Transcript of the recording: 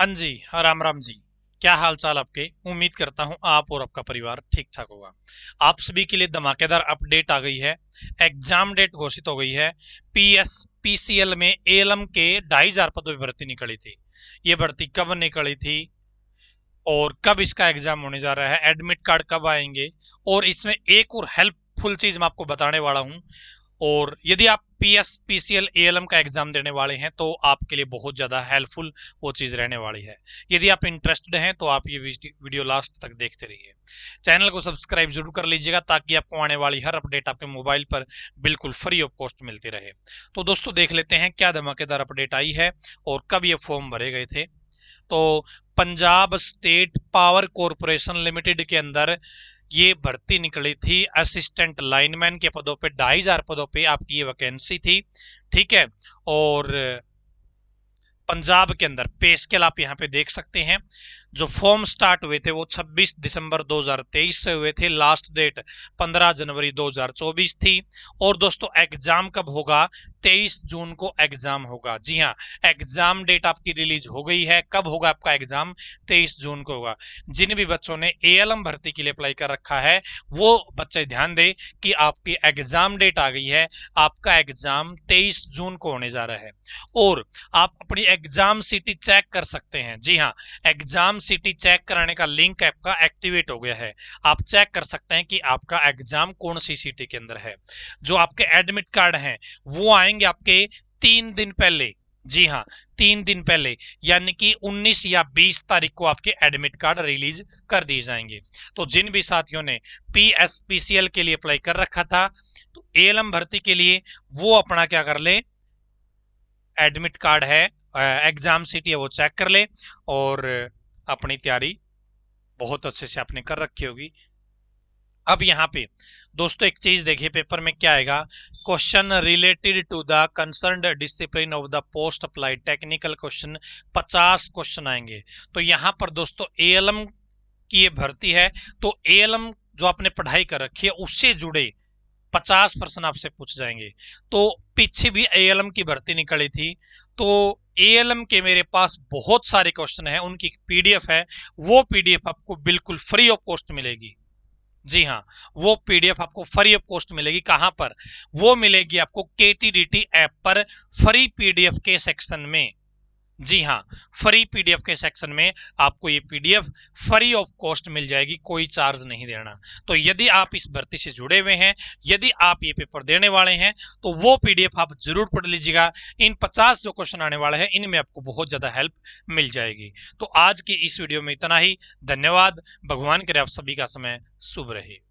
हाँ जी हाँ, राम राम जी क्या हाल चाल आपके उम्मीद करता हूँ आप और आपका परिवार ठीक ठाक होगा आप सभी के लिए धमाकेदार अपडेट आ गई है एग्जाम डेट घोषित हो गई है पीएस पीसीएल में एम के ढाई हजार पदों पर भर्ती निकली थी ये भर्ती कब निकली थी और कब इसका एग्जाम होने जा रहा है एडमिट कार्ड कब आएंगे और इसमें एक और हेल्पफुल चीज मैं आपको बताने वाला हूँ और यदि आप P S P C L A L M का एग्ज़ाम देने वाले हैं तो आपके लिए बहुत ज़्यादा हेल्पफुल वो चीज़ रहने वाली है यदि आप इंटरेस्टेड हैं तो आप ये वीडियो लास्ट तक देखते रहिए चैनल को सब्सक्राइब जरूर कर लीजिएगा ताकि आपको आने वाली हर अपडेट आपके मोबाइल पर बिल्कुल फ्री ऑफ कॉस्ट मिलती रहे तो दोस्तों देख लेते हैं क्या धमाकेदार अपडेट आई है और कब ये फॉर्म भरे गए थे तो Punjab state power corporation limited के अंदर ये भर्ती निकली थी असिस्टेंट लाइनमैन के पदों पे ढाई हजार पदों पे आपकी ये वैकेंसी थी ठीक है और पंजाब के अंदर पे स्केल आप यहाँ पे देख सकते हैं जो फॉर्म स्टार्ट हुए थे वो 26 दिसंबर 2023 से हुए थे लास्ट डेट 15 जनवरी 2024 थी और दोस्तों एग्जाम कब होगा 23 जून को एग्जाम होगा जी हाँ एग्जाम डेट आपकी रिलीज हो गई है कब होगा आपका एग्जाम 23 जून को होगा जिन भी बच्चों ने ए भर्ती के लिए अप्लाई कर रखा है वो बच्चे ध्यान दें कि आपकी एग्जाम डेट आ गई है आपका एग्जाम 23 जून को होने जा रहा है और आप अपनी एग्जाम सिटी चेक कर सकते हैं जी हाँ एग्जाम एग्जाम सिटी चेक कराने का लिंक आपका एक्टिवेट हो गया है आप चेक कर सकते हैं कि आपका एग्जाम कौन सी सिटी के अंदर है जो आपके एडमिट कार्ड हैं वो आएंगे आपके तीन दिन पहले जी हाँ तीन दिन पहले यानी कि 19 या 20 तारीख को आपके एडमिट कार्ड रिलीज कर दिए जाएंगे तो जिन भी साथियों ने पी के लिए अप्लाई कर रखा था तो एलएम भर्ती के लिए वो अपना क्या कर ले एडमिट कार्ड है एग्जाम सिटी है वो चेक कर ले और अपनी तैयारी बहुत अच्छे से आपने कर रखी होगी अब यहाँ पे दोस्तों एक चीज देखिए पेपर में क्या आएगा question related to the concern discipline of the post applied technical question 50 question आएंगे तो यहाँ पर दोस्तों एएलएम की ये भर्ती है तो एएलएम जो आपने पढ़ाई कर रखी है उससे जुड़े पचास परसेंट आपसे पूछ जाएंगे तो पीछे भी ए की भर्ती निकली थी तो ए के मेरे पास बहुत सारे क्वेश्चन हैं उनकी पीडीएफ है वो पीडीएफ आपको बिल्कुल फ्री ऑफ कॉस्ट मिलेगी जी हाँ वो पीडीएफ आपको फ्री ऑफ कॉस्ट मिलेगी कहाँ पर वो मिलेगी आपको के ऐप पर फ्री पीडीएफ के सेक्शन में जी हाँ फ्री पीडीएफ के सेक्शन में आपको ये पीडीएफ फ्री ऑफ कॉस्ट मिल जाएगी कोई चार्ज नहीं देना तो यदि आप इस भर्ती से जुड़े हुए हैं यदि आप ये पेपर देने वाले हैं तो वो पीडीएफ आप जरूर पढ़ लीजिएगा इन 50 जो क्वेश्चन आने वाले हैं इनमें आपको बहुत ज़्यादा हेल्प मिल जाएगी तो आज की इस वीडियो में इतना ही धन्यवाद भगवान करे आप सभी का समय शुभ रहे